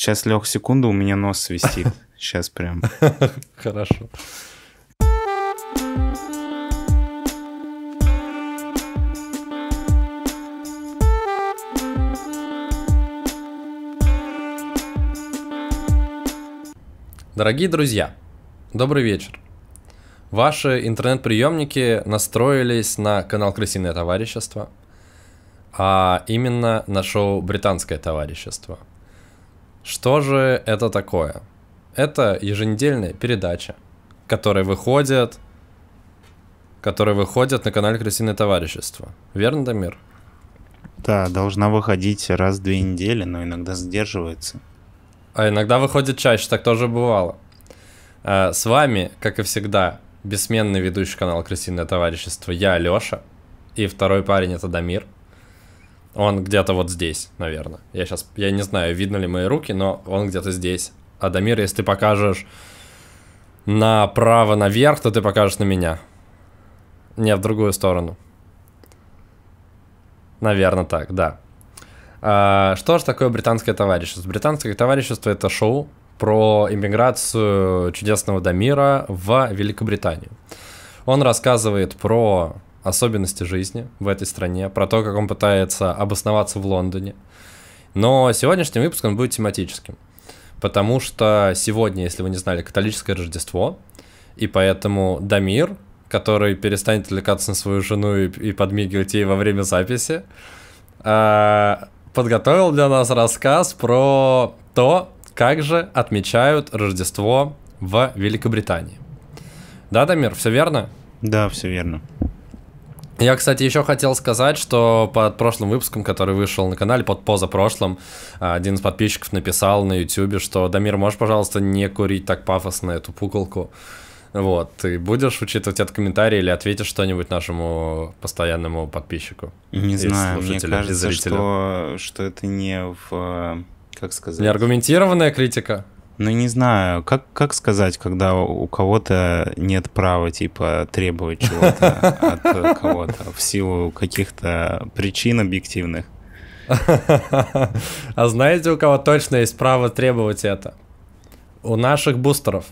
Сейчас, лег секунду, у меня нос свистит. Сейчас прям. Хорошо. Дорогие друзья, добрый вечер. Ваши интернет-приемники настроились на канал «Крысиное товарищество», а именно на шоу «Британское товарищество», что же это такое? Это еженедельная передача, которая выходит, которая выходит на канале Крысиное товарищество. Верно, Дамир? Да, должна выходить раз в две недели, но иногда задерживается. А иногда выходит чаще, так тоже бывало. А, с вами, как и всегда, бессменный ведущий канала Крысиное товарищество, я, Лёша, и второй парень это Дамир – он где-то вот здесь, наверное. Я сейчас, я не знаю, видно ли мои руки, но он где-то здесь. А Дамир, если ты покажешь направо наверх, то ты покажешь на меня. Не, в другую сторону. Наверное, так, да. А, что же такое британское товарищество? Британское товарищество это шоу про иммиграцию чудесного Дамира в Великобританию. Он рассказывает про особенности жизни в этой стране, про то, как он пытается обосноваться в Лондоне. Но сегодняшний выпуск он будет тематическим, потому что сегодня, если вы не знали, католическое Рождество, и поэтому Дамир, который перестанет отвлекаться на свою жену и, и подмигивать ей во время записи, а, подготовил для нас рассказ про то, как же отмечают Рождество в Великобритании. Да, Дамир, все верно? Да, все верно. Я, кстати, еще хотел сказать, что под прошлым выпуском, который вышел на канале, под позапрошлым, а, один из подписчиков написал на YouTube, что «Дамир, можешь, пожалуйста, не курить так пафосно эту пуколку?» Вот, ты будешь учитывать этот комментарий или ответишь что-нибудь нашему постоянному подписчику? Не знаю, мне кажется, что, что это не в... Э, как сказать? Неаргументированная критика? Ну, не знаю, как, как сказать, когда у кого-то нет права, типа, требовать чего-то от кого-то в силу каких-то причин объективных? А знаете, у кого точно есть право требовать это? У наших бустеров.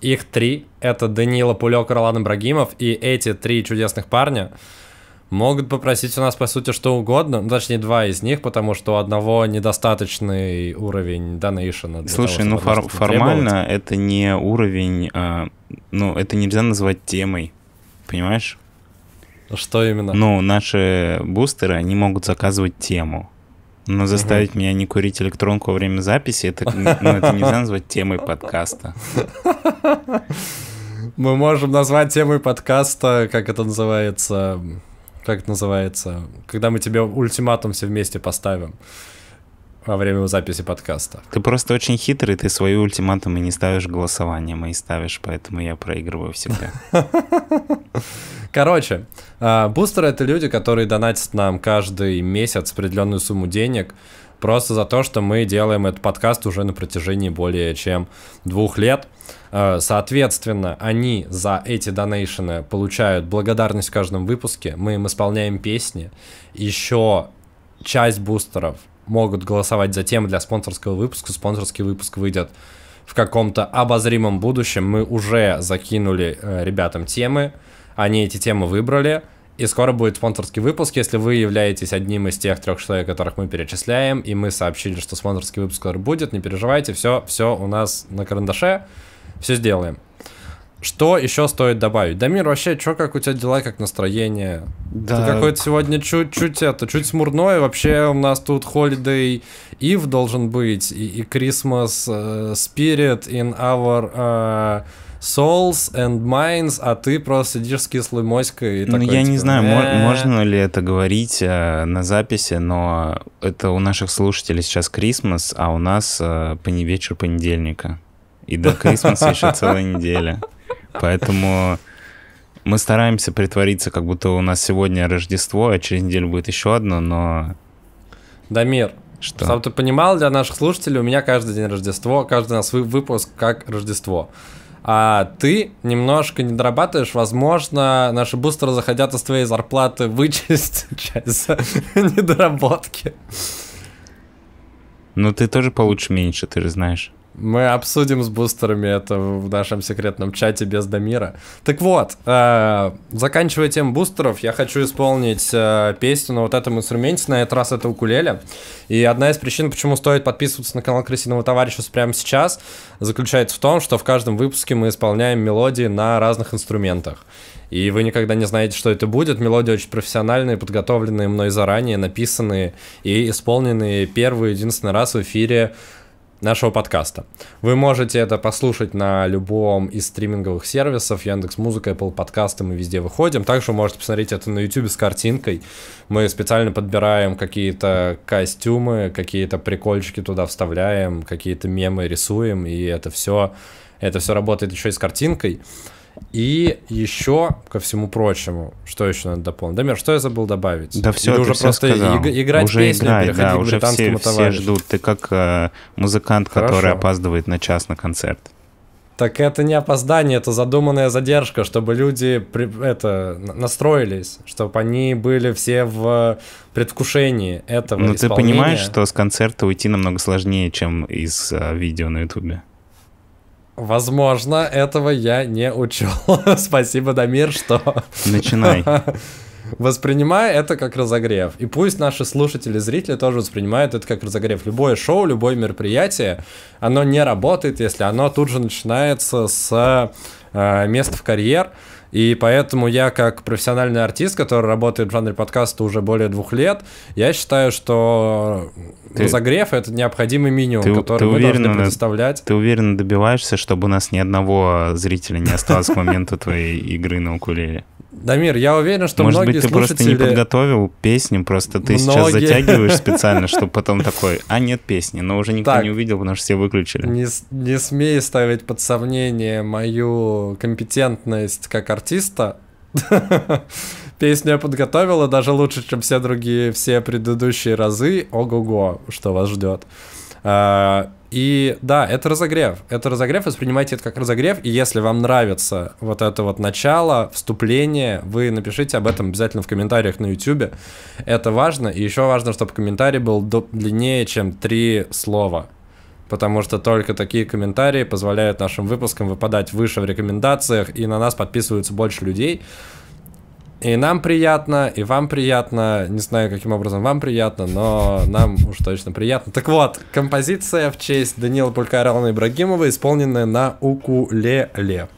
Их три. Это Данила Пулек, Ролан Брагимов и эти три чудесных парня — Могут попросить у нас, по сути, что угодно, ну, точнее, два из них, потому что у одного недостаточный уровень донейшена. Слушай, того, ну фор- формально требовать. это не уровень, а, ну, это нельзя назвать темой, понимаешь? Что именно? Ну, наши бустеры, они могут заказывать тему. Но заставить угу. меня не курить электронку во время записи, это, ну, ну это нельзя назвать темой подкаста. Мы можем назвать темой подкаста, как это называется, как это называется, когда мы тебе ультиматум все вместе поставим во время записи подкаста. Ты просто очень хитрый, ты свои ультиматумы не ставишь голосованием, а и ставишь, поэтому я проигрываю всегда. Короче, а, бустеры — это люди, которые донатят нам каждый месяц определенную сумму денег — просто за то, что мы делаем этот подкаст уже на протяжении более чем двух лет. Э, соответственно, они за эти донейшены получают благодарность в каждом выпуске. Мы им исполняем песни. Еще часть бустеров могут голосовать за темы для спонсорского выпуска. Спонсорский выпуск выйдет в каком-то обозримом будущем. Мы уже закинули э, ребятам темы. Они эти темы выбрали. И скоро будет спонсорский выпуск, если вы являетесь одним из тех трех человек, которых мы перечисляем, и мы сообщили, что спонсорский выпуск скоро будет, не переживайте, все, все у нас на карандаше, все сделаем. Что еще стоит добавить? Дамир, вообще, что как у тебя дела, как настроение? Да. Ты какой-то сегодня чуть-чуть это, чуть смурное. Вообще у нас тут Holiday Eve должен быть, и, и Christmas uh, Spirit in our... Uh, Souls and Minds, а ты просто сидишь с кислой моськой. И ну, такой, я не типа, знаю, можно ли это говорить э, на записи, но это у наших слушателей сейчас Крисмас, а у нас э, вечер понедельника. И до Крисмаса еще целая неделя. Поэтому мы стараемся притвориться, как будто у нас сегодня Рождество, а через неделю будет еще одно, но... Дамир, что? Сам ты понимал, для наших слушателей у меня каждый день Рождество, каждый нас выпуск как Рождество а ты немножко не дорабатываешь, возможно, наши бустеры заходят из твоей зарплаты вычесть часть недоработки. Ну, ты тоже получше меньше, ты же знаешь. Мы обсудим с бустерами это в нашем секретном чате без Дамира. Так вот, э, заканчивая тем бустеров, я хочу исполнить э, песню на вот этом инструменте. На этот раз это укулеле. И одна из причин, почему стоит подписываться на канал Крысиного Товарища прямо сейчас, заключается в том, что в каждом выпуске мы исполняем мелодии на разных инструментах. И вы никогда не знаете, что это будет. Мелодии очень профессиональные, подготовленные мной заранее, написанные и исполненные первый единственный раз в эфире нашего подкаста. Вы можете это послушать на любом из стриминговых сервисов, Яндекс Музыка, Apple Подкасты, мы везде выходим. Также вы можете посмотреть это на YouTube с картинкой. Мы специально подбираем какие-то костюмы, какие-то прикольчики туда вставляем, какие-то мемы рисуем, и это все, это все работает еще и с картинкой. И еще, ко всему прочему, что еще надо дополнить? Дамир, что я забыл добавить? Да все, Или уже все просто сказал. Иг- играть уже песню, играй, да, уже все, все ждут. Ты как э, музыкант, Хорошо. который опаздывает на час на концерт. Так это не опоздание, это задуманная задержка, чтобы люди при, это, настроились, чтобы они были все в предвкушении этого Ну ты понимаешь, что с концерта уйти намного сложнее, чем из э, видео на ютубе? Возможно, этого я не учел. Спасибо, Дамир, что... Начинай. Воспринимай это как разогрев. И пусть наши слушатели, зрители тоже воспринимают это как разогрев. Любое шоу, любое мероприятие, оно не работает, если оно тут же начинается с э, места в карьер. И поэтому я, как профессиональный артист, который работает в жанре подкаста уже более двух лет, я считаю, что э, ты, разогрев это необходимый минимум, ты, который ты мы уверенно, должны предоставлять. Ты уверенно добиваешься, чтобы у нас ни одного э, зрителя не осталось к моменту твоей игры на укулеле? Дамир, я уверен, что Может многие быть, ты слушатели... просто не подготовил песню, просто ты многие... сейчас затягиваешь специально, чтобы потом такой, а нет песни, но уже никто так, не увидел, потому что все выключили. Не, не смей ставить под сомнение мою компетентность как артиста. Песню я подготовила даже лучше, чем все другие, все предыдущие разы. Ого-го, что вас ждет. А, и да, это разогрев. Это разогрев, воспринимайте это как разогрев. И если вам нравится вот это вот начало, вступление, вы напишите об этом обязательно в комментариях на YouTube. Это важно. И еще важно, чтобы комментарий был длиннее, чем три слова. Потому что только такие комментарии позволяют нашим выпускам выпадать выше в рекомендациях, и на нас подписываются больше людей. И нам приятно, и вам приятно. Не знаю, каким образом вам приятно, но нам уж точно приятно. Так вот, композиция в честь Данила Пулькарана Ибрагимова, исполненная на укулеле.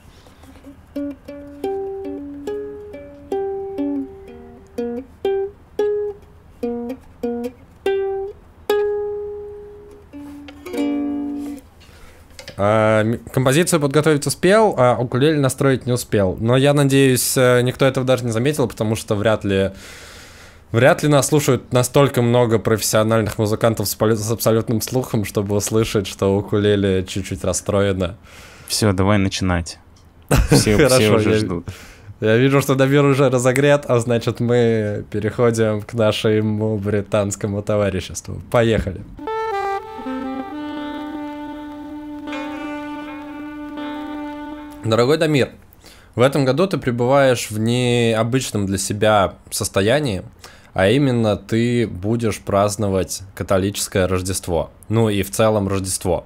А, композицию подготовить успел, а укулеле настроить не успел. Но я надеюсь, э, никто этого даже не заметил, потому что вряд ли Вряд ли нас слушают настолько много профессиональных музыкантов с, с абсолютным слухом, чтобы услышать, что укулеле чуть-чуть расстроено. Все, давай начинать. Все, уже ждут. Я вижу, что Дамир уже разогрет, а значит мы переходим к нашему британскому товариществу. Поехали. Поехали. Дорогой Дамир, в этом году ты пребываешь в необычном для себя состоянии, а именно ты будешь праздновать католическое Рождество, ну и в целом Рождество.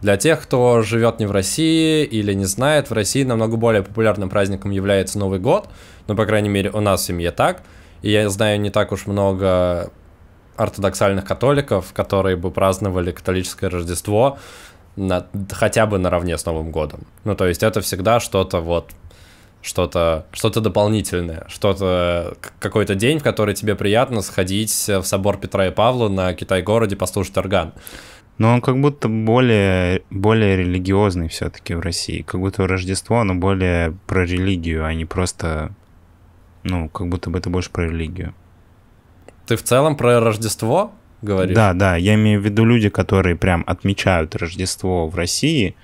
Для тех, кто живет не в России или не знает, в России намного более популярным праздником является Новый год, ну, по крайней мере, у нас в семье так, и я знаю не так уж много ортодоксальных католиков, которые бы праздновали католическое Рождество, на, хотя бы наравне с Новым годом. Ну, то есть это всегда что-то вот что-то что, -то, дополнительное, что-то какой-то день, в который тебе приятно сходить в собор Петра и Павла на Китай-городе послушать орган. Но он как будто более, более религиозный все-таки в России. Как будто Рождество, оно более про религию, а не просто... Ну, как будто бы это больше про религию. Ты в целом про Рождество? говоришь? Да, да, я имею в виду люди, которые прям отмечают Рождество в России,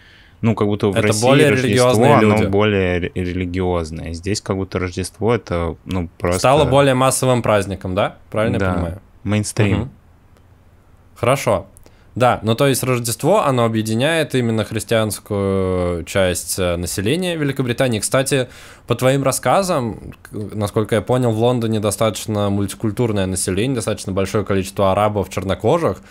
ну, как будто в это России более Рождество, оно люди. более религиозное. Здесь как будто Рождество это, ну, просто... Стало более массовым праздником, да? Правильно да. я понимаю? мейнстрим. Угу. Хорошо. Да, ну то есть Рождество, оно объединяет именно христианскую часть э, населения Великобритании. Кстати, по твоим рассказам, насколько я понял, в Лондоне достаточно мультикультурное население, достаточно большое количество арабов, чернокожих,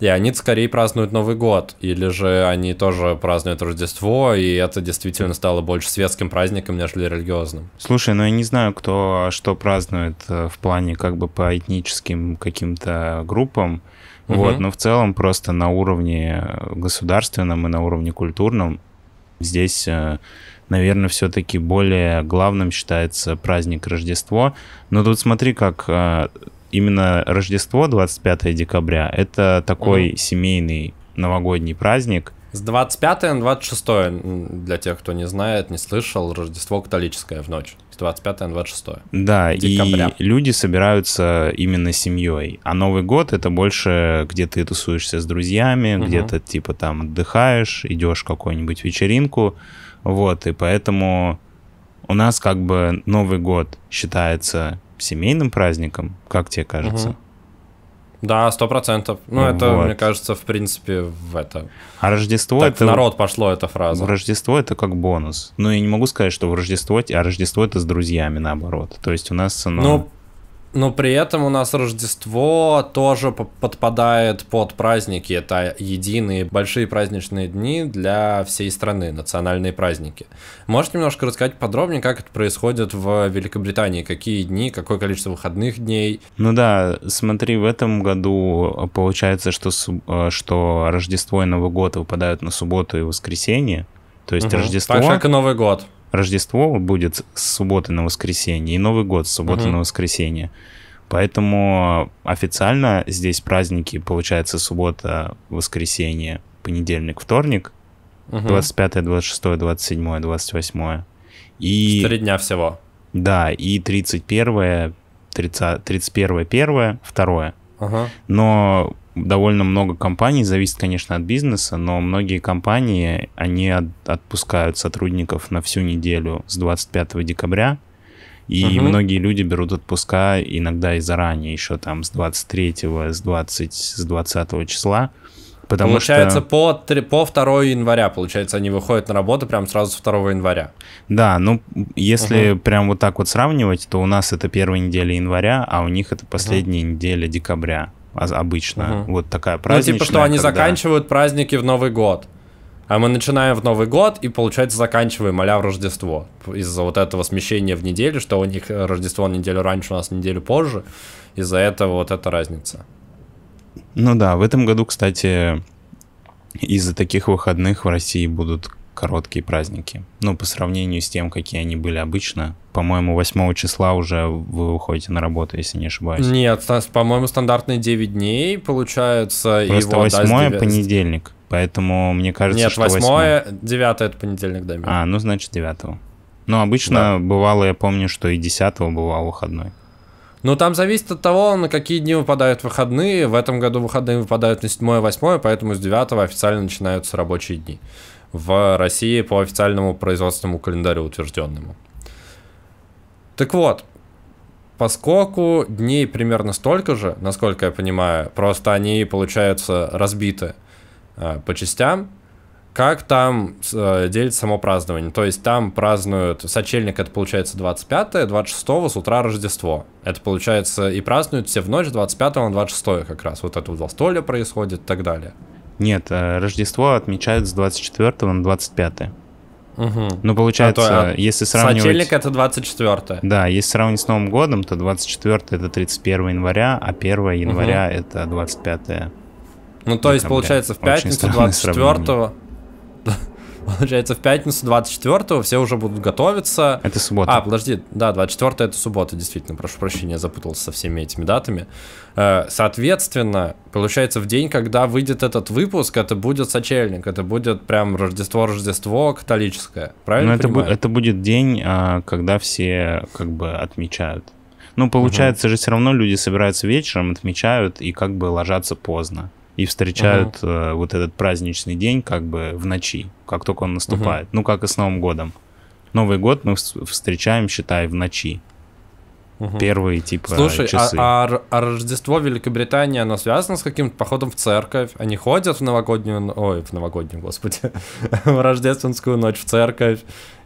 и они скорее празднуют Новый год, или же они тоже празднуют Рождество, и это действительно стало больше светским праздником, нежели религиозным. Слушай, ну я не знаю, кто а что празднует э, в плане как бы по этническим каким-то группам, Угу. Вот, но в целом просто на уровне государственном и на уровне культурном здесь э, наверное, все-таки более главным считается праздник Рождество. Но тут смотри, как э, именно Рождество, 25 декабря, это такой mm. семейный новогодний праздник. С 25 на 26, для тех, кто не знает, не слышал, Рождество католическое в ночь. 25-26. Да, декабря. и люди собираются именно семьей. А Новый год это больше, где ты тусуешься с друзьями, угу. где-то типа там отдыхаешь, идешь в какую-нибудь вечеринку. Вот, и поэтому у нас как бы Новый год считается семейным праздником, как тебе кажется? Угу. Да, сто процентов. Ну, вот. это, мне кажется, в принципе, в это. А Рождество так это... народ пошло эта фраза. В Рождество это как бонус. Ну, я не могу сказать, что в Рождество... А Рождество это с друзьями, наоборот. То есть у нас... Ну, ну но при этом у нас Рождество тоже подпадает под праздники. Это единые большие праздничные дни для всей страны, национальные праздники. Можете немножко рассказать подробнее, как это происходит в Великобритании? Какие дни, какое количество выходных дней? Ну да, смотри, в этом году а, получается, что, а, что Рождество и Новый год выпадают на субботу и воскресенье. То есть угу. Рождество... Так как и Новый год. Рождество будет с субботы на воскресенье и Новый год с субботы угу. на воскресенье. Поэтому официально здесь праздники, получается, суббота, воскресенье, понедельник, вторник, угу. 25, 26, 27, 28. И... Три дня всего. Да, и 31, 30, 31, 1, 2. Угу. Но довольно много компаний, зависит, конечно, от бизнеса, но многие компании, они от, отпускают сотрудников на всю неделю с 25 декабря, и угу. многие люди берут отпуска иногда и заранее, еще там с 23, с 20, с 20 числа. Потому получается, что... по, 3, по 2 января, получается, они выходят на работу прям сразу с 2 января. Да, ну, если угу. прям вот так вот сравнивать, то у нас это первая неделя января, а у них это последняя угу. неделя декабря. А обычно. Угу. Вот такая праздничная. Ну, типа, что они когда... заканчивают праздники в Новый год. А мы начинаем в Новый год и, получается, заканчиваем а в Рождество. Из-за вот этого смещения в неделю, что у них Рождество неделю раньше, у нас неделю позже. Из-за этого вот эта разница. Ну да, в этом году, кстати, из-за таких выходных в России будут короткие праздники. Ну, по сравнению с тем, какие они были обычно. По-моему, 8 числа уже вы уходите на работу, если не ошибаюсь. Нет, по-моему, стандартные 9 дней получаются Просто его, 8 да, понедельник. Поэтому мне кажется, Нет, что 8 8 9 это понедельник, да. А, ну значит 9 -го. Но обычно да. бывало, я помню, что и 10 бывал выходной. Ну, там зависит от того, на какие дни выпадают выходные. В этом году выходные выпадают на 7-8, поэтому с 9 официально начинаются рабочие дни в России по официальному производственному календарю утвержденному. Так вот, поскольку дней примерно столько же, насколько я понимаю, просто они, получаются разбиты э, по частям, как там э, делится само празднование? То есть там празднуют, сочельник это получается 25-е, 26-го с утра Рождество. Это получается и празднуют все в ночь 25-го на 26-е как раз. Вот это вот застолье происходит и так далее. Нет, э, Рождество отмечают с 24 на 25. Угу. Ну, получается, а то, а если сравнивать... Сочельник — это 24 Да, если сравнить с Новым годом, то 24 — это 31 января, а 1 января угу. — это 25 Ну, то есть, получается, в пятницу 24 сравнение. Получается, в пятницу 24-го все уже будут готовиться. Это суббота. А, подожди, да, 24 это суббота, действительно, прошу прощения, я запутался со всеми этими датами. Э, соответственно, получается, в день, когда выйдет этот выпуск, это будет сочельник, это будет прям Рождество-Рождество католическое, правильно? Ну, это, бу- это будет день, а, когда все как бы отмечают. Ну, получается угу. же, все равно люди собираются вечером, отмечают и как бы ложатся поздно и встречают угу. э, вот этот праздничный день как бы в ночи, как только он наступает. Угу. Ну, как и с Новым годом. Новый год мы встречаем, считай, в ночи. Угу. Первые, типа, Слушай, а, часы. А, а, а Рождество в Великобритании, оно связано с каким-то походом в церковь? Они ходят в новогоднюю... Ой, в новогоднюю, господи. в рождественскую ночь в церковь?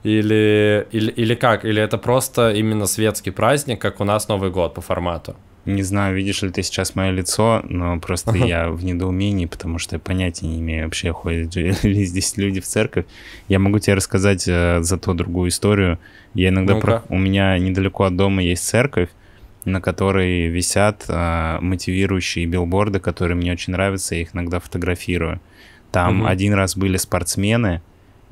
Или, или, или как? Или это просто именно светский праздник, как у нас Новый год по формату? Не знаю, видишь ли ты сейчас мое лицо, но просто я в недоумении, потому что я понятия не имею вообще, ходят ли здесь люди в церковь. Я могу тебе рассказать э, зато другую историю. Я иногда... про... У меня недалеко от дома есть церковь, на которой висят э, мотивирующие билборды, которые мне очень нравятся, я их иногда фотографирую. Там угу. один раз были спортсмены,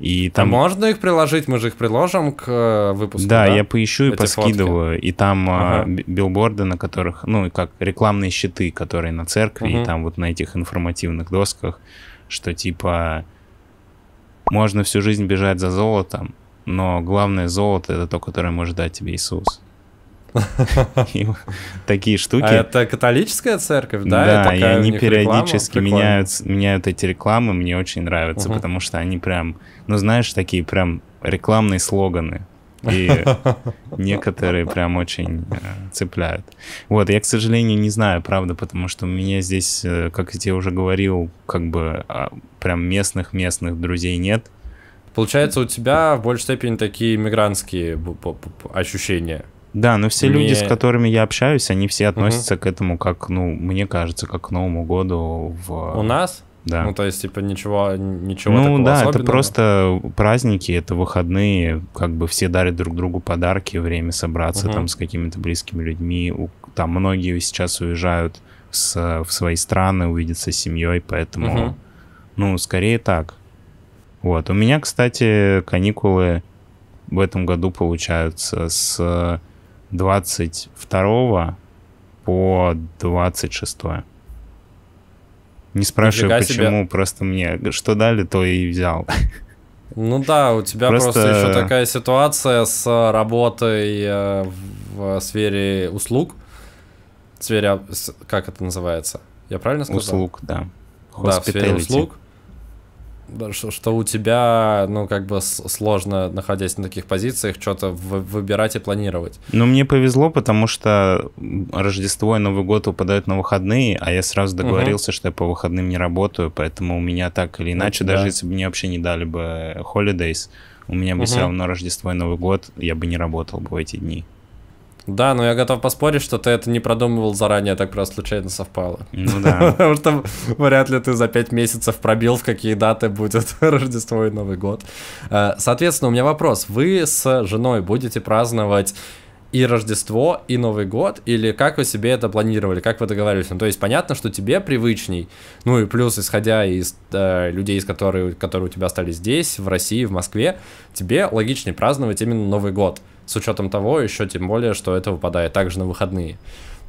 и а там... Можно их приложить, мы же их приложим к э, выпуску. Да, да? я поищу и Эти поскидываю. Фотки. И там а, ага. билборды, на которых, ну, как рекламные щиты, которые на церкви, угу. и там вот на этих информативных досках, что типа можно всю жизнь бежать за золотом, но главное золото это то, которое может дать тебе Иисус. Такие а штуки. это католическая церковь, да? Да, и, они периодически меняют, меняют эти рекламы, мне очень нравятся потому что они прям ну, знаешь, такие прям рекламные слоганы. И некоторые прям очень э, цепляют. Вот, я, к сожалению, не знаю, правда, потому что у меня здесь, э, как я тебе уже говорил, как бы а, прям местных-местных друзей нет. Получается, у тебя в большей степени такие мигрантские ощущения. Да, но все не... люди, с которыми я общаюсь, они все относятся угу. к этому как, ну, мне кажется, как к Новому году в... У нас? Да. Ну, то есть, типа, ничего, ничего Ну, такого да, особенного. это просто праздники, это выходные, как бы все дарят друг другу подарки, время собраться угу. там с какими-то близкими людьми. Там многие сейчас уезжают с, в свои страны, увидеться с семьей, поэтому, угу. ну, скорее так. Вот. У меня, кстати, каникулы в этом году получаются с 22 по 26. Не спрашиваю, почему, себе. просто мне что дали, то и взял. Ну да, у тебя просто, просто еще такая ситуация с работой э, в сфере услуг. В сфере, а, как это называется? Я правильно сказал? Услуг, да. Да, в сфере услуг что, что у тебя, ну, как бы сложно, находясь на таких позициях, что-то выбирать и планировать. Ну, мне повезло, потому что Рождество и Новый год упадают на выходные, а я сразу договорился, угу. что я по выходным не работаю, поэтому у меня так или иначе, ну, да. даже если бы мне вообще не дали бы holidays, у меня бы угу. все равно Рождество и Новый год, я бы не работал бы в эти дни. Да, но я готов поспорить, что ты это не продумывал заранее, так просто случайно совпало. Ну да. Потому что вряд ли ты за пять месяцев пробил, в какие даты будет Рождество и Новый год. Э, соответственно, у меня вопрос. Вы с женой будете праздновать и Рождество, и Новый год, или как вы себе это планировали, как вы договаривались? Ну, то есть понятно, что тебе привычней, ну и плюс, исходя из э, людей, из которые, которые у тебя остались здесь, в России, в Москве, тебе логичнее праздновать именно Новый год с учетом того, еще тем более, что это выпадает также на выходные.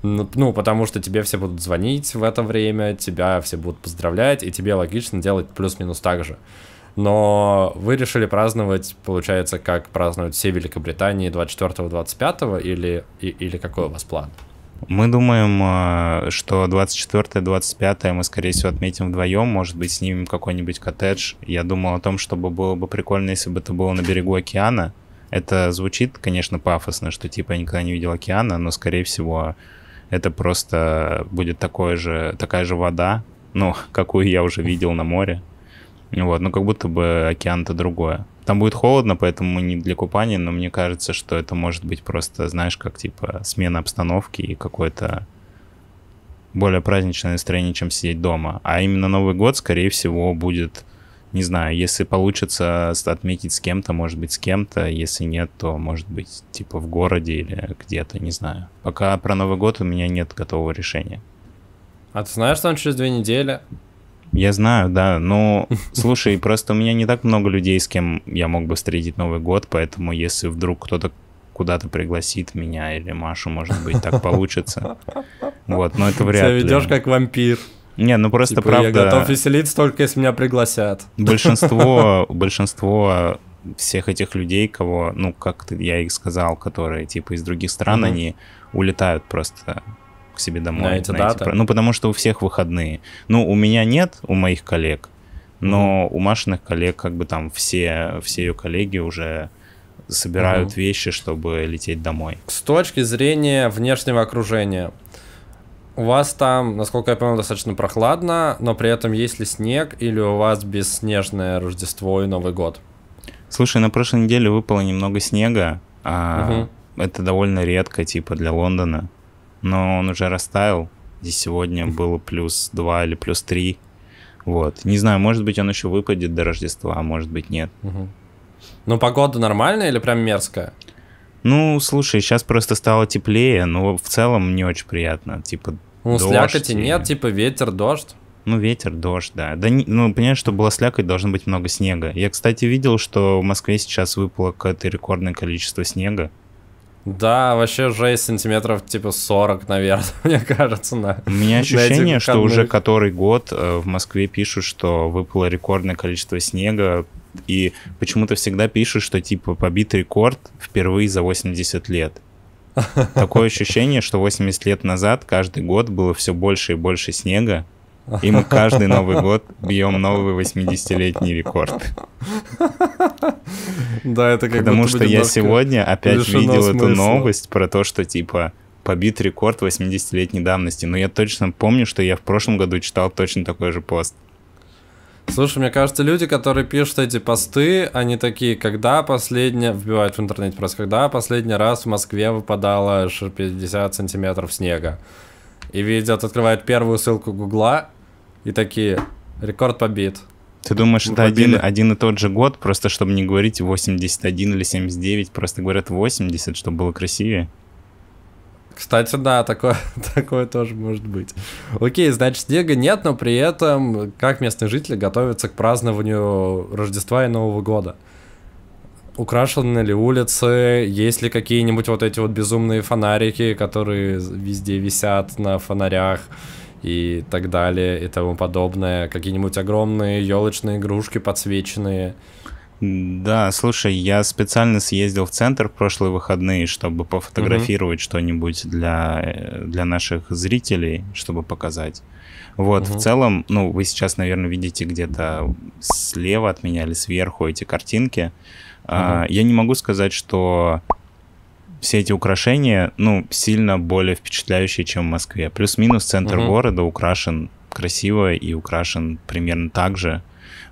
Ну, ну, потому что тебе все будут звонить в это время, тебя все будут поздравлять, и тебе логично делать плюс-минус так же. Но вы решили праздновать, получается, как празднуют все Великобритании 24-25 или, и, или какой у вас план? Мы думаем, а, что 24-25 мы, скорее всего, отметим вдвоем, может быть, снимем какой-нибудь коттедж. Я думал о том, чтобы было бы прикольно, если бы это было на берегу океана, это звучит, конечно, пафосно, что типа я никогда не видел океана, но, скорее всего, это просто будет такое же, такая же вода, ну, какую я уже видел на море. Вот, ну как будто бы океан-то другое. Там будет холодно, поэтому не для купания, но мне кажется, что это может быть просто, знаешь, как типа смена обстановки и какое-то более праздничное настроение, чем сидеть дома. А именно Новый год, скорее всего, будет не знаю, если получится отметить с кем-то, может быть, с кем-то. Если нет, то, может быть, типа в городе или где-то, не знаю. Пока про Новый год у меня нет готового решения. А ты знаешь, что он через две недели? Я знаю, да. Ну, слушай, просто у меня не так много людей, с кем я мог бы встретить Новый год, поэтому если вдруг кто-то куда-то пригласит меня или Машу, может быть, так получится. Вот, но это вряд ли. Себя ведешь как вампир. Не, ну просто типа, правда... Я готов веселиться только если меня пригласят. Большинство, большинство всех этих людей, кого, ну, как я их сказал, которые, типа, из других стран, mm-hmm. они улетают просто к себе домой. На эти на даты? Эти... Ну, потому что у всех выходные. Ну, у меня нет, у моих коллег, но mm-hmm. у Машиных коллег, как бы там все, все ее коллеги уже собирают mm-hmm. вещи, чтобы лететь домой. С точки зрения внешнего окружения, у вас там, насколько я понял, достаточно прохладно, но при этом есть ли снег или у вас бесснежное Рождество и Новый год? Слушай, на прошлой неделе выпало немного снега, а угу. это довольно редко, типа для Лондона, но он уже растаял, и сегодня было плюс 2 или плюс 3. Вот. Не знаю, может быть, он еще выпадет до Рождества, а может быть, нет. Угу. Ну, погода нормальная или прям мерзкая? Ну, слушай, сейчас просто стало теплее, но в целом не очень приятно. Типа, ну, дождь слякоти и... нет, типа ветер, дождь. Ну, ветер, дождь, да. да не, ну, понимаешь, что была слякоть, должно быть много снега. Я, кстати, видел, что в Москве сейчас выпало какое-то рекордное количество снега. Да, вообще уже сантиметров типа 40, наверное, мне кажется. На, У меня ощущение, что уже который год э, в Москве пишут, что выпало рекордное количество снега и почему-то всегда пишут, что типа побит рекорд впервые за 80 лет. Такое ощущение, что 80 лет назад каждый год было все больше и больше снега, и мы каждый Новый год бьем новый 80-летний рекорд. Да, это как Потому что я сегодня опять видел смысла. эту новость про то, что типа побит рекорд 80-летней давности. Но я точно помню, что я в прошлом году читал точно такой же пост. Слушай, мне кажется, люди, которые пишут эти посты, они такие, когда последняя, вбивают в интернете просто, когда последний раз в Москве выпадало 50 сантиметров снега. И видят, открывают первую ссылку Гугла и такие, рекорд побит. Ты думаешь, это один, один и тот же год, просто чтобы не говорить 81 или 79, просто говорят 80, чтобы было красивее? Кстати, да, такое, такое тоже может быть. Окей, значит, снега нет, но при этом как местные жители готовятся к празднованию Рождества и Нового года? Украшены ли улицы? Есть ли какие-нибудь вот эти вот безумные фонарики, которые везде висят на фонарях и так далее и тому подобное? Какие-нибудь огромные елочные игрушки подсвеченные? Да, слушай, я специально съездил в центр в прошлые выходные, чтобы пофотографировать угу. что-нибудь для, э, для наших зрителей, чтобы показать. Вот, угу. в целом, ну, вы сейчас, наверное, видите где-то слева от меня или сверху эти картинки. Угу. А, я не могу сказать, что все эти украшения, ну, сильно более впечатляющие, чем в Москве. Плюс-минус центр угу. города украшен красиво и украшен примерно так же.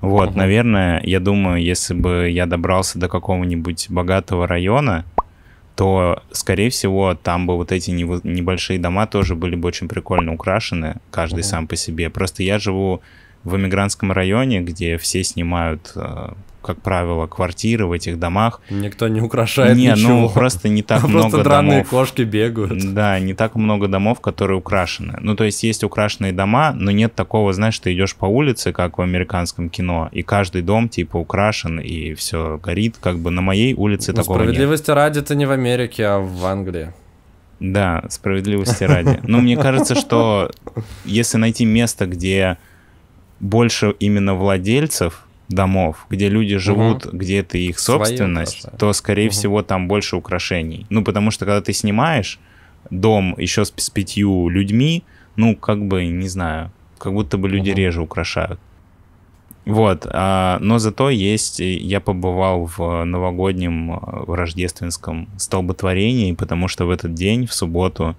Вот, угу. наверное, я думаю, если бы я добрался до какого-нибудь богатого района, то, скорее всего, там бы вот эти небольшие дома тоже были бы очень прикольно украшены, каждый угу. сам по себе. Просто я живу в эмигрантском районе, где все снимают э, как правило, квартиры в этих домах. Никто не украшает не, ну, ничего. ну просто не так а много просто драные домов. кошки бегают. Да, не так много домов, которые украшены. Ну, то есть есть украшенные дома, но нет такого, знаешь, ты идешь по улице, как в американском кино, и каждый дом, типа, украшен, и все горит. Как бы на моей улице ну, такого справедливости нет. ради это не в Америке, а в Англии. Да, справедливости ради. Но ну, мне кажется, что если найти место, где больше именно владельцев домов, где люди живут, угу. где это их собственность, Своё, то, скорее угу. всего, там больше украшений. Ну, потому что, когда ты снимаешь дом еще с, с пятью людьми, ну, как бы, не знаю, как будто бы люди угу. реже украшают. Вот, а, но зато есть, э, я побывал в новогоднем, в э, рождественском столботворении, потому что в этот день, в субботу,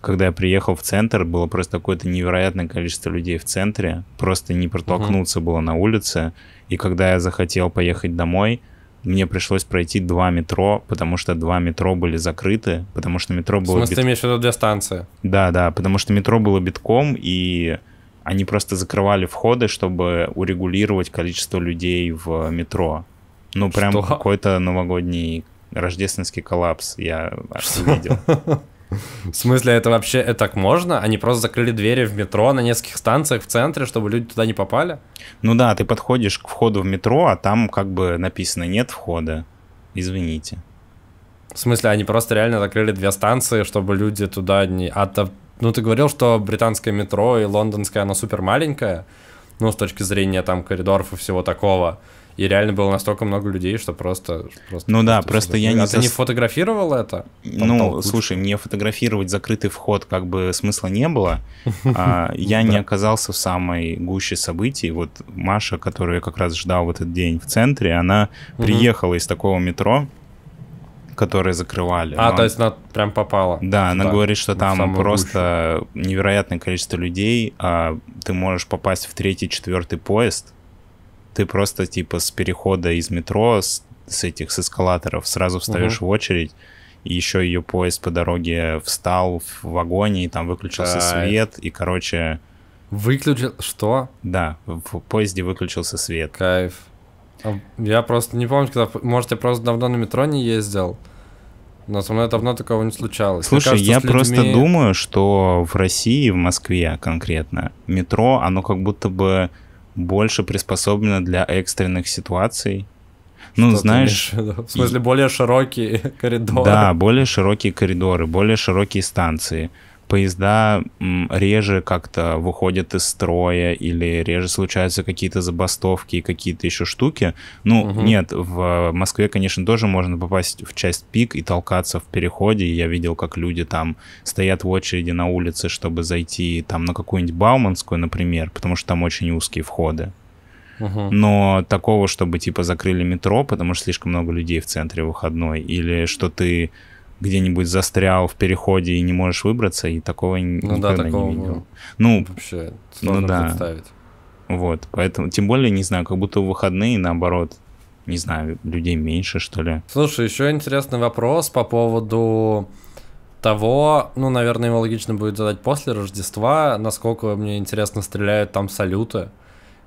когда я приехал в центр, было просто какое-то невероятное количество людей в центре, просто не протолкнуться uh-huh. было на улице. И когда я захотел поехать домой, мне пришлось пройти два метро, потому что два метро были закрыты, потому что метро было... В смысле, бит... ты имеешь в виду две станции? Да, да, потому что метро было битком, и они просто закрывали входы, чтобы урегулировать количество людей в метро. Ну, прям какой-то новогодний рождественский коллапс я увидел. В смысле, это вообще это так можно? Они просто закрыли двери в метро на нескольких станциях в центре, чтобы люди туда не попали? Ну да, ты подходишь к входу в метро, а там как бы написано «нет входа». Извините. В смысле, они просто реально закрыли две станции, чтобы люди туда не... А то... Ну, ты говорил, что британское метро и лондонское, оно супер маленькое, ну, с точки зрения там коридоров и всего такого и реально было настолько много людей, что просто... просто ну да, просто, я не... А ты не фотографировал это? ну, слушай, мне фотографировать закрытый вход как бы смысла не было. А, я не оказался в самой гуще событий. Вот Маша, которая как раз ждала в этот день в центре, она приехала из такого метро, которое закрывали. А, то есть она прям попала. Да, она говорит, что там просто невероятное количество людей, а ты можешь попасть в третий, четвертый поезд, ты просто типа с перехода из метро, с, с этих, с эскалаторов, сразу встаешь угу. в очередь, и еще ее поезд по дороге встал в вагоне, и там выключился да. свет, и, короче... Выключил... Что? Да, в поезде выключился свет. Кайф. А, я просто не помню, когда... Может, я просто давно на метро не ездил, но со мной давно такого не случалось. Слушай, кажется, я людьми... просто думаю, что в России, в Москве конкретно, метро, оно как будто бы больше приспособлена для экстренных ситуаций. Ну, Что ну, знаешь... В смысле, и... более широкие коридоры. Да, более широкие коридоры, более широкие станции поезда реже как-то выходят из строя или реже случаются какие-то забастовки и какие-то еще штуки. Ну, угу. нет, в Москве, конечно, тоже можно попасть в часть пик и толкаться в переходе. Я видел, как люди там стоят в очереди на улице, чтобы зайти там на какую-нибудь Бауманскую, например, потому что там очень узкие входы. Но такого, чтобы типа закрыли метро, потому что слишком много людей в центре выходной, или что ты где-нибудь застрял в переходе и не можешь выбраться, и такого ну, никогда да, такого не видел. Ну, вообще ну сложно ну, да. представить. Вот, поэтому, тем более, не знаю, как будто в выходные, наоборот, не знаю, людей меньше, что ли. Слушай, еще интересный вопрос по поводу того, ну, наверное, его логично будет задать после Рождества, насколько мне интересно стреляют там салюты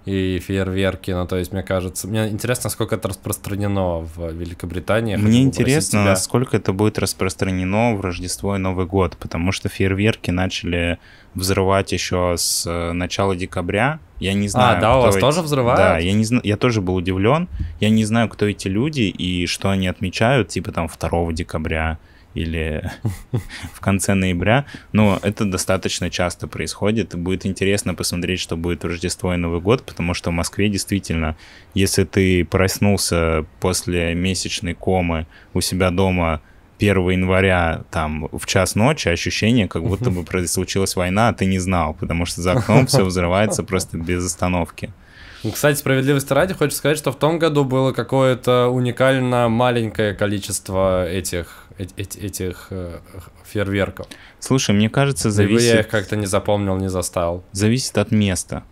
и фейерверки. Ну, то есть, мне кажется, мне интересно, сколько это распространено в Великобритании. Мне интересно, тебя. сколько это будет распространено в Рождество и Новый год, потому что фейерверки начали взрывать еще с э, начала декабря. Я не а, знаю. А, да, у вас эти... тоже взрывают? Да, я не знаю, я тоже был удивлен. Я не знаю, кто эти люди и что они отмечают, типа там 2 декабря или в конце ноября. Но это достаточно часто происходит. И будет интересно посмотреть, что будет в Рождество и Новый год, потому что в Москве действительно, если ты проснулся после месячной комы у себя дома 1 января там в час ночи ощущение, как будто бы случилась война, а ты не знал, потому что за окном все взрывается просто без остановки. Ну, кстати, справедливости ради, хочу сказать, что в том году было какое-то уникально маленькое количество этих этих, этих фейерверков. Слушай, мне кажется, зависит... Либо я их как-то не запомнил, не застал. Зависит от места.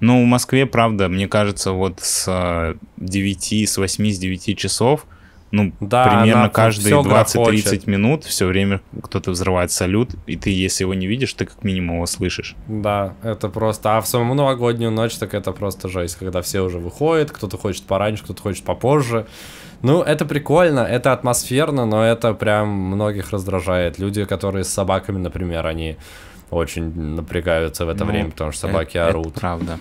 Ну, в Москве, правда, мне кажется, вот с 9, э, с 8, с 9 часов, ну, да, примерно каждые 20-30 минут все время кто-то взрывает салют, и ты, если его не видишь, ты как минимум его слышишь. Да, это просто... А в самую новогоднюю ночь так это просто жесть, когда все уже выходят, кто-то хочет пораньше, кто-то хочет попозже. Ну, это прикольно, это атмосферно, но это прям многих раздражает. Люди, которые с собаками, например, они очень напрягаются в это ну, время, потому что э, собаки это, орут. Это правда.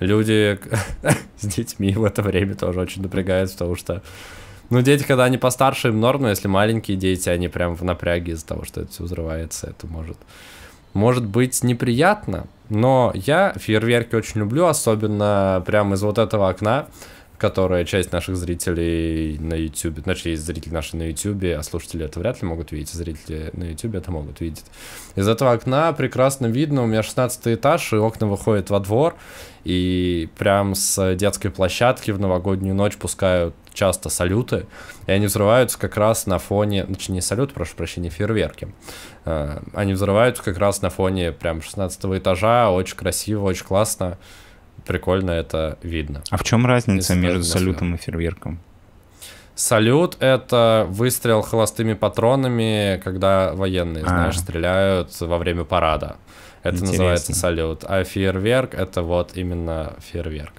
Люди с детьми в это время тоже очень напрягаются, потому что ну, дети, когда они постарше, им норм, но если маленькие дети, они прям в напряге из-за того, что это все взрывается, это может... Может быть неприятно, но я фейерверки очень люблю, особенно прямо из вот этого окна которая часть наших зрителей на YouTube, значит, есть зрители наши на YouTube, а слушатели это вряд ли могут видеть, а зрители на YouTube это могут видеть. Из этого окна прекрасно видно, у меня 16 этаж, и окна выходят во двор, и прям с детской площадки в новогоднюю ночь пускают часто салюты, и они взрываются как раз на фоне, значит, ну, не салют, прошу прощения, фейерверки. А, они взрываются как раз на фоне прям 16 этажа, очень красиво, очень классно прикольно это видно. А в чем разница Если между салютом и фейерверком? Салют — это выстрел холостыми патронами, когда военные, а. знаешь, стреляют во время парада. Это Интересно. называется салют. А фейерверк — это вот именно фейерверк.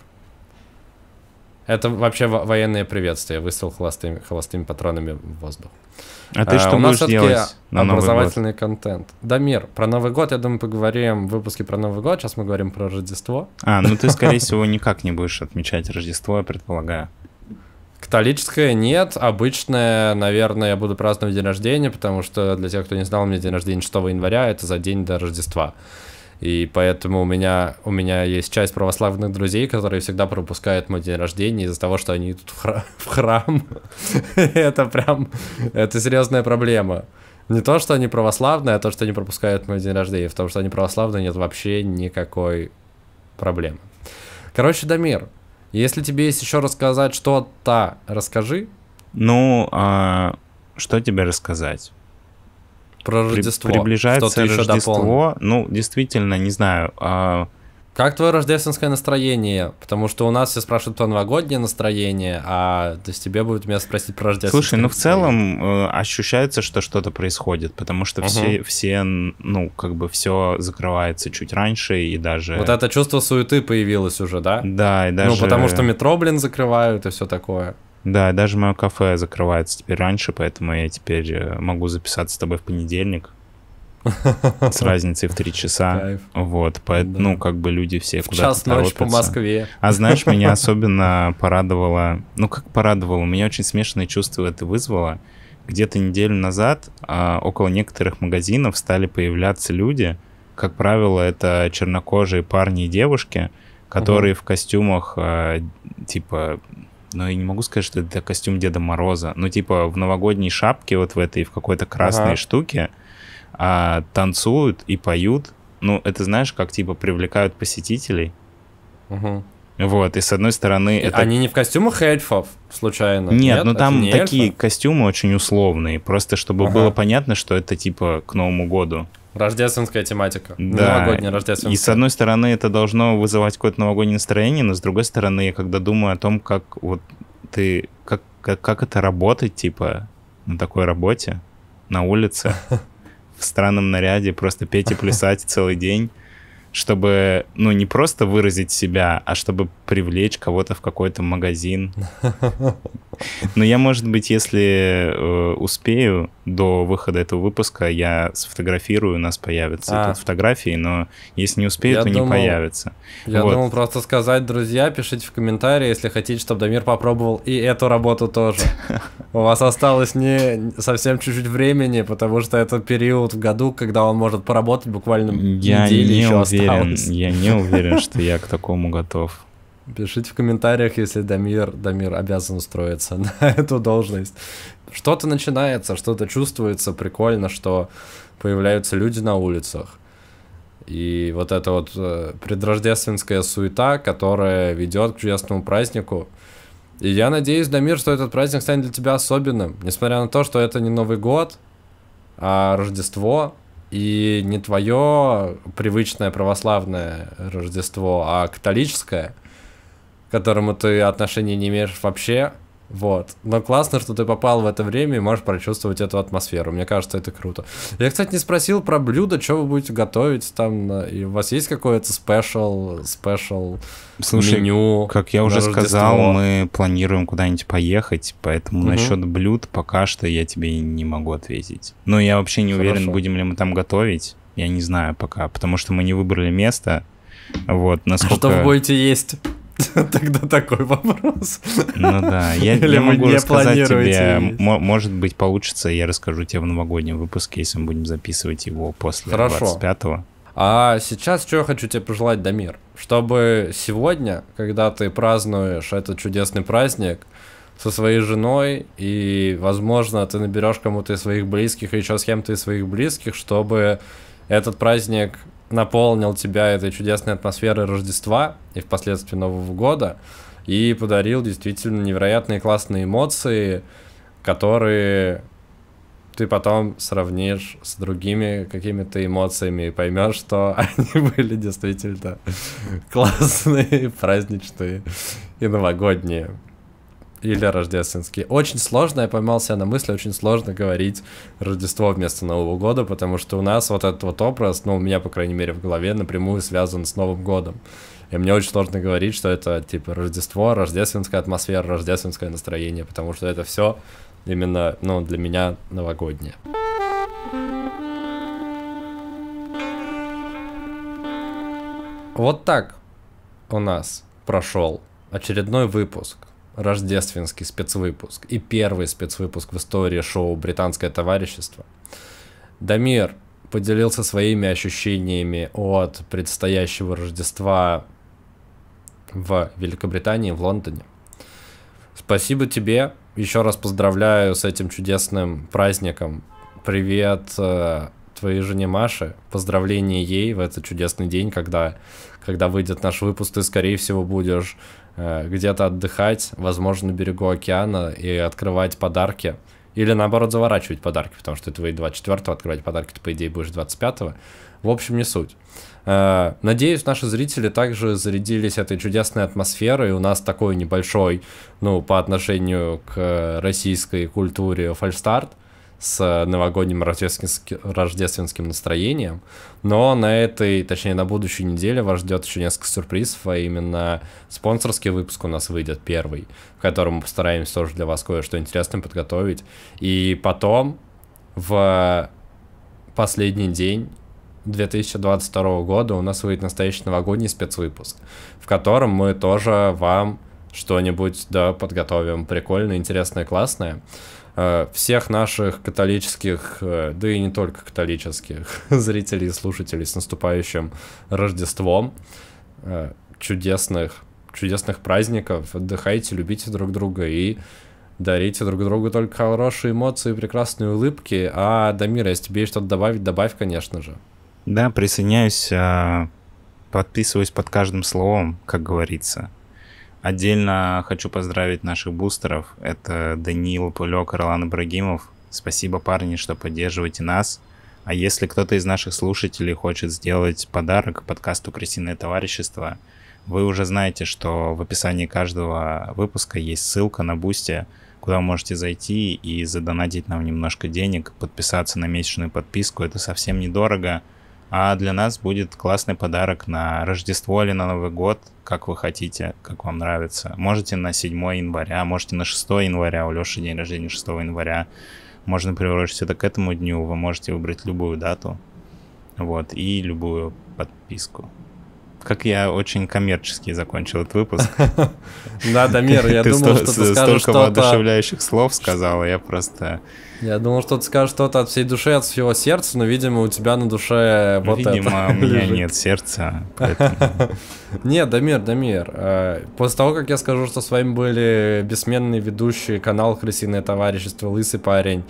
Это вообще военные приветствия. Выстрел холостыми, холостыми патронами в воздух. А ты а, что а, у нас будешь делать на образовательный год? контент. Дамир, про Новый год, я думаю, поговорим в выпуске про Новый год. Сейчас мы говорим про Рождество. А, ну ты, скорее всего, никак не будешь отмечать Рождество, я предполагаю. Католическое нет, обычное, наверное, я буду праздновать день рождения, потому что для тех, кто не знал, у меня день рождения 6 января, это за день до Рождества. И поэтому у меня, у меня есть часть православных друзей, которые всегда пропускают мой день рождения из-за того, что они тут в, хра- в храм. это прям, это серьезная проблема. Не то, что они православные, а то, что они пропускают мой день рождения. В том, что они православные, нет вообще никакой проблемы. Короче, Дамир, если тебе есть еще рассказать что-то, расскажи. Ну, а что тебе рассказать? Про Рождество. Приближается Что то Рождество. Дополнил. Ну, действительно, не знаю. А... Как твое рождественское настроение? Потому что у нас все спрашивают про новогоднее настроение, а то есть тебе будут меня спросить про рождественское Слушай, ну в целом э, ощущается, что что-то происходит, потому что угу. все, все, ну, как бы все закрывается чуть раньше и даже... Вот это чувство суеты появилось уже, да? Да, и ну, даже... Ну, потому что метро, блин, закрывают и все такое. Да, даже мое кафе закрывается теперь раньше, поэтому я теперь э, могу записаться с тобой в понедельник. С разницей в три часа. Кайф. Вот, поэтому, да. ну, как бы люди все в куда-то час ночи по Москве. А знаешь, меня особенно порадовало, ну, как порадовало, у меня очень смешанные чувства это вызвало. Где-то неделю назад а, около некоторых магазинов стали появляться люди, как правило, это чернокожие парни и девушки, которые угу. в костюмах, а, типа, но я не могу сказать, что это костюм Деда Мороза. Ну, типа, в новогодней шапке вот в этой, в какой-то красной ага. штуке а, танцуют и поют. Ну, это знаешь, как, типа, привлекают посетителей. Угу. Вот, и с одной стороны... И это... Они не в костюмах эльфов, случайно? Нет, Нет ну там такие эльфы? костюмы очень условные, просто чтобы ага. было понятно, что это, типа, к Новому году. Рождественская тематика. Да. Новогодняя рождественская. И с одной стороны, это должно вызывать какое-то новогоднее настроение, но с другой стороны, я когда думаю о том, как вот ты, как, как, как это работать, типа, на такой работе, на улице, в странном наряде, просто петь и плясать целый день чтобы, ну, не просто выразить себя, а чтобы привлечь кого-то в какой-то магазин. Но я, может быть, если э, успею до выхода этого выпуска, я сфотографирую, у нас появятся а. тут фотографии, но если не успею, я то думал, не появится. Я вот. думал просто сказать, друзья, пишите в комментарии, если хотите, чтобы Дамир попробовал и эту работу тоже. У вас осталось не совсем чуть-чуть времени, потому что это период в году, когда он может поработать буквально неделю еще осталось уверен, я не уверен, что я к такому готов. Пишите в комментариях, если Дамир, Дамир обязан устроиться на эту должность. Что-то начинается, что-то чувствуется, прикольно, что появляются люди на улицах. И вот эта вот э, предрождественская суета, которая ведет к чудесному празднику. И я надеюсь, Дамир, что этот праздник станет для тебя особенным, несмотря на то, что это не Новый год, а Рождество, и не твое привычное православное Рождество, а католическое, к которому ты отношения не имеешь вообще, вот. Но классно, что ты попал в это время и можешь прочувствовать эту атмосферу. Мне кажется, это круто. Я, кстати, не спросил про блюдо, что вы будете готовить там. Э, и у вас есть какое-то спешл, спешл Слушай, меню? как я уже Рождество? сказал, мы планируем куда-нибудь поехать, поэтому угу. насчет блюд пока что я тебе не могу ответить. Но я вообще не Хорошо. уверен, будем ли мы там готовить. Я не знаю пока, потому что мы не выбрали место. Вот, насколько... А что вы будете есть? Тогда такой вопрос. Ну да, я, Или я могу рассказать тебе, может быть, получится, я расскажу тебе в новогоднем выпуске, если мы будем записывать его после Хорошо. 25-го. А сейчас что я хочу тебе пожелать, Дамир? Чтобы сегодня, когда ты празднуешь этот чудесный праздник, со своей женой, и, возможно, ты наберешь кому-то из своих близких, и еще с кем-то из своих близких, чтобы этот праздник наполнил тебя этой чудесной атмосферой Рождества и впоследствии Нового года и подарил действительно невероятные классные эмоции, которые ты потом сравнишь с другими какими-то эмоциями и поймешь, что они были действительно классные, праздничные и новогодние или рождественский. Очень сложно, я поймал себя на мысли, очень сложно говорить Рождество вместо Нового года, потому что у нас вот этот вот образ, ну, у меня, по крайней мере, в голове напрямую связан с Новым годом. И мне очень сложно говорить, что это типа Рождество, рождественская атмосфера, рождественское настроение, потому что это все именно, ну, для меня новогоднее. Вот так у нас прошел очередной выпуск рождественский спецвыпуск и первый спецвыпуск в истории шоу «Британское товарищество». Дамир поделился своими ощущениями от предстоящего Рождества в Великобритании, в Лондоне. Спасибо тебе. Еще раз поздравляю с этим чудесным праздником. Привет э, твоей жене Маше. Поздравление ей в этот чудесный день, когда, когда выйдет наш выпуск. Ты, скорее всего, будешь Э, где-то отдыхать, возможно, на берегу океана и открывать подарки. Или наоборот заворачивать подарки, потому что это вы 24-го, открывать подарки ты, по идее, будешь 25-го. В общем, не суть. Э, надеюсь, наши зрители также зарядились этой чудесной атмосферой. У нас такой небольшой, ну, по отношению к э, российской культуре фальстарт – с новогодним рождественским, рождественским настроением. Но на этой, точнее, на будущей неделе вас ждет еще несколько сюрпризов, а именно спонсорский выпуск у нас выйдет первый, в котором мы постараемся тоже для вас кое-что интересное подготовить. И потом в последний день 2022 года у нас выйдет настоящий новогодний спецвыпуск, в котором мы тоже вам что-нибудь да, подготовим прикольное, интересное, классное. Э, всех наших католических, э, да и не только католических, зрителей и слушателей с наступающим Рождеством. Э, чудесных, чудесных праздников. Отдыхайте, любите друг друга и дарите друг другу только хорошие эмоции, и прекрасные улыбки. А, Дамира, если тебе есть что-то добавить, добавь, конечно же. Да, присоединяюсь, а, подписываюсь под каждым словом, как говорится. Отдельно хочу поздравить наших бустеров. Это Даниил Пылек и Ролан Ибрагимов. Спасибо, парни, что поддерживаете нас. А если кто-то из наших слушателей хочет сделать подарок подкасту «Крысиное товарищество», вы уже знаете, что в описании каждого выпуска есть ссылка на Бусти, куда вы можете зайти и задонатить нам немножко денег, подписаться на месячную подписку. Это совсем недорого – а для нас будет классный подарок на Рождество или на Новый год, как вы хотите, как вам нравится. Можете на 7 января, можете на 6 января, у Леши день рождения 6 января. Можно приурочить это к этому дню, вы можете выбрать любую дату, вот, и любую подписку. Как я очень коммерчески закончил этот выпуск. Да, Дамир, я думал, что ты скажешь что-то... столько воодушевляющих слов сказал, я просто... Я думал, что ты скажешь что-то от всей души, от всего сердца, но, видимо, у тебя на душе вот видимо, это. Видимо, у меня лежит. нет сердца. Нет, Дамир, Дамир, э, после того, как я скажу, что с вами были бессменные ведущие канал «Крысиное товарищество», «Лысый парень»,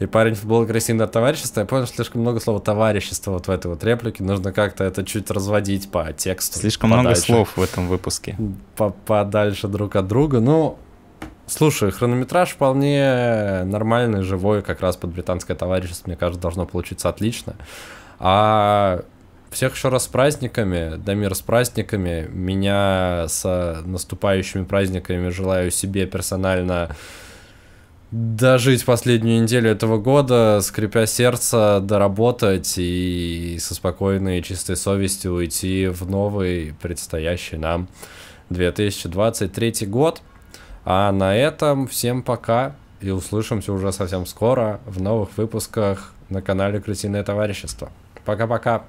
и парень футбол красивое товарищество. Я понял, что слишком много слова товарищество вот в этой вот реплике. Нужно как-то это чуть разводить по тексту. Слишком много слов в этом выпуске. По подальше друг от друга. Ну, Слушай, хронометраж вполне нормальный, живой, как раз под британское товарищество, мне кажется, должно получиться отлично. А всех еще раз с праздниками, Дамир, с праздниками. Меня с наступающими праздниками желаю себе персонально дожить последнюю неделю этого года, скрипя сердце, доработать и со спокойной и чистой совестью уйти в новый предстоящий нам 2023 год – а на этом всем пока и услышимся уже совсем скоро в новых выпусках на канале Крысиное товарищество. Пока-пока.